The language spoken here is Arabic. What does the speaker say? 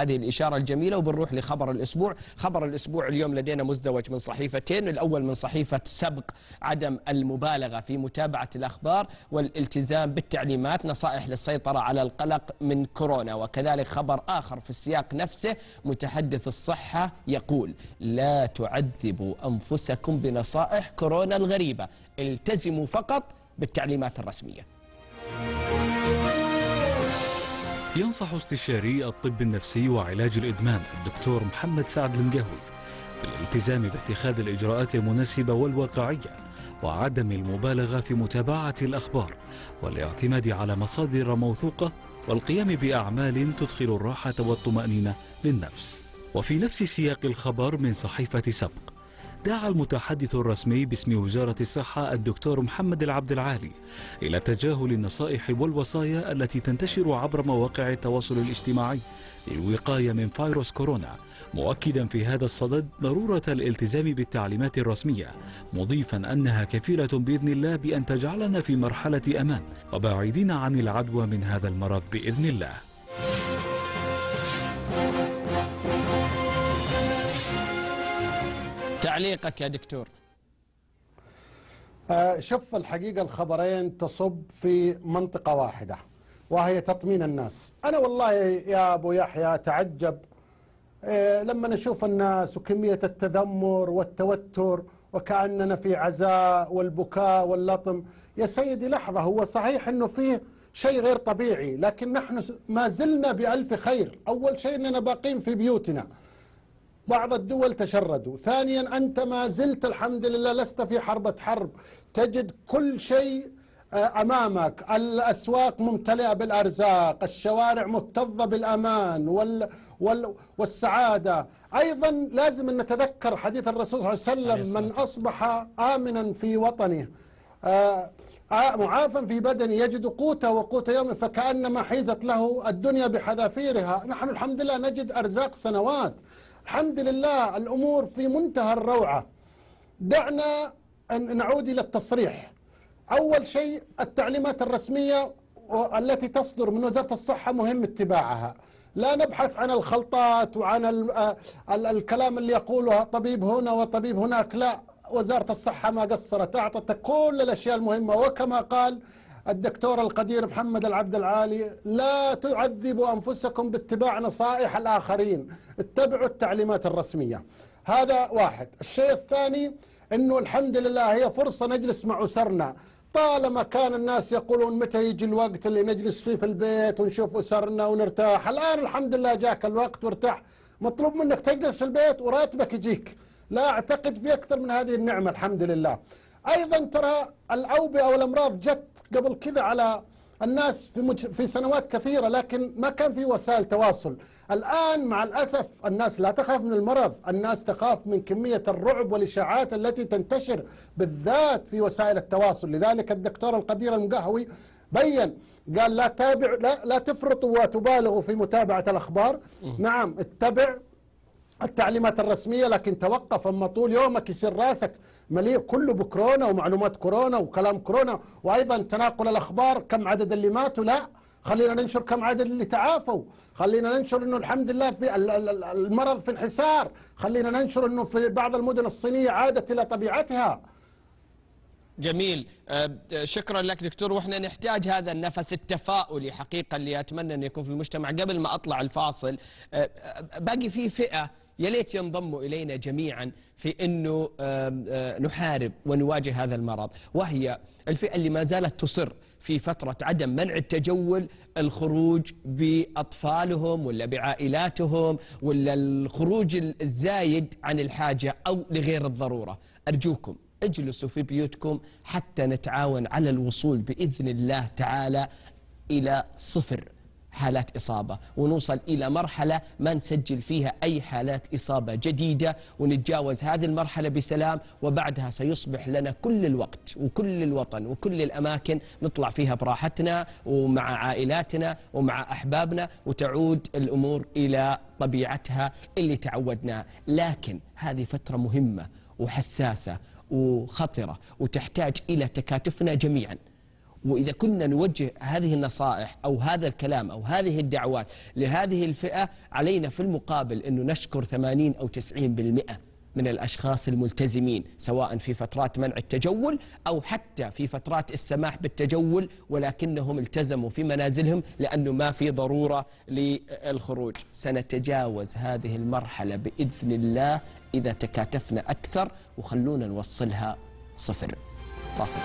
هذه الإشارة الجميلة وبنروح لخبر الأسبوع خبر الأسبوع اليوم لدينا مزدوج من صحيفتين الأول من صحيفة سبق عدم المبالغة في متابعة الأخبار والالتزام بالتعليمات نصائح للسيطرة على القلق من كورونا وكذلك خبر آخر في السياق نفسه متحدث الصحة يقول لا تعذبوا أنفسكم بنصائح كورونا الغريبة التزموا فقط بالتعليمات الرسمية ينصح استشاري الطب النفسي وعلاج الإدمان الدكتور محمد سعد المقهوي بالالتزام باتخاذ الإجراءات المناسبة والواقعية وعدم المبالغة في متابعة الأخبار والاعتماد على مصادر موثوقة والقيام بأعمال تدخل الراحة والطمأنينة للنفس وفي نفس سياق الخبر من صحيفة سبق دعا المتحدث الرسمي باسم وزارة الصحة الدكتور محمد العبد العالي إلى تجاهل النصائح والوصايا التي تنتشر عبر مواقع التواصل الاجتماعي للوقاية من فيروس كورونا مؤكدا في هذا الصدد ضرورة الالتزام بالتعليمات الرسمية مضيفا أنها كفيلة بإذن الله بأن تجعلنا في مرحلة أمان وبعيدين عن العدوى من هذا المرض بإذن الله تعليقك يا دكتور آه، شف الحقيقة الخبرين تصب في منطقة واحدة وهي تطمين الناس أنا والله يا أبو يحيى تعجب آه، لما نشوف الناس وكمية التذمر والتوتر وكأننا في عزاء والبكاء واللطم يا سيدي لحظة هو صحيح أنه فيه شيء غير طبيعي لكن نحن ما زلنا بألف خير أول شيء أننا باقين في بيوتنا بعض الدول تشردوا ثانيا أنت ما زلت الحمد لله لست في حربة حرب تجد كل شيء آه، أمامك الأسواق ممتلئة بالأرزاق الشوارع مكتظة بالأمان وال وال والسعادة أيضا لازم أن نتذكر حديث الرسول صلى الله عليه وسلم من أصبح آمنا في وطنه آه، آه، معافا في بدنه يجد قوته وقوت يومه فكأنما حيزت له الدنيا بحذافيرها نحن الحمد لله نجد أرزاق سنوات الحمد لله الأمور في منتهى الروعة دعنا أن نعود إلى التصريح أول شيء التعليمات الرسمية التي تصدر من وزارة الصحة مهم اتباعها لا نبحث عن الخلطات وعن ال آه، ال الكلام اللي يقوله طبيب هنا وطبيب هناك لا وزارة الصحة ما قصرت أعطت كل الأشياء المهمة وكما قال الدكتور القدير محمد العبد العالي لا تعذبوا أنفسكم باتباع نصائح الآخرين اتبعوا التعليمات الرسمية هذا واحد الشيء الثاني أنه الحمد لله هي فرصة نجلس مع أسرنا طالما كان الناس يقولون متى يجي الوقت اللي نجلس فيه في البيت ونشوف أسرنا ونرتاح الآن الحمد لله جاك الوقت وارتاح مطلوب منك تجلس في البيت وراتبك يجيك لا أعتقد في أكثر من هذه النعمة الحمد لله أيضا ترى الأوبئة والأمراض جت قبل كذا على الناس في, مج... في سنوات كثيرة لكن ما كان في وسائل تواصل الآن مع الأسف الناس لا تخاف من المرض الناس تخاف من كمية الرعب والإشاعات التي تنتشر بالذات في وسائل التواصل لذلك الدكتور القدير المقهوي بين قال لا تابع لا, لا تفرطوا وتبالغوا في متابعة الأخبار نعم اتبع التعليمات الرسمية لكن توقف أما طول يومك يصير راسك مليء كله بكورونا ومعلومات كورونا وكلام كورونا وأيضا تناقل الأخبار كم عدد اللي ماتوا لا خلينا ننشر كم عدد اللي تعافوا خلينا ننشر انه الحمد لله في المرض في انحسار خلينا ننشر انه في بعض المدن الصينيه عادت الى طبيعتها جميل أه، شكرا لك دكتور واحنا نحتاج هذا النفس التفاؤلي حقيقه اللي اتمنى انه يكون في المجتمع قبل ما اطلع الفاصل أه، أه، باقي في فئه يا ليت ينضموا إلينا جميعا في أنه آه، نحارب ونواجه هذا المرض وهي الفئة اللي ما زالت تصر في فترة عدم منع التجول الخروج بأطفالهم ولا بعائلاتهم ولا الخروج الزايد عن الحاجة أو لغير الضرورة أرجوكم اجلسوا في بيوتكم حتى نتعاون على الوصول بإذن الله تعالى إلى صفر حالات إصابة ونوصل إلى مرحلة ما نسجل فيها أي حالات إصابة جديدة ونتجاوز هذه المرحلة بسلام وبعدها سيصبح لنا كل الوقت وكل الوطن وكل الأماكن نطلع فيها براحتنا ومع عائلاتنا ومع أحبابنا وتعود الأمور إلى طبيعتها اللي تعودناها لكن هذه فترة مهمة وحساسة وخطرة وتحتاج إلى تكاتفنا جميعاً وإذا كنا نوجه هذه النصائح أو هذا الكلام أو هذه الدعوات لهذه الفئة علينا في المقابل أنه نشكر 80 أو 90% من الأشخاص الملتزمين سواء في فترات منع التجول أو حتى في فترات السماح بالتجول ولكنهم التزموا في منازلهم لأنه ما في ضرورة للخروج سنتجاوز هذه المرحلة بإذن الله إذا تكاتفنا أكثر وخلونا نوصلها صفر فاصل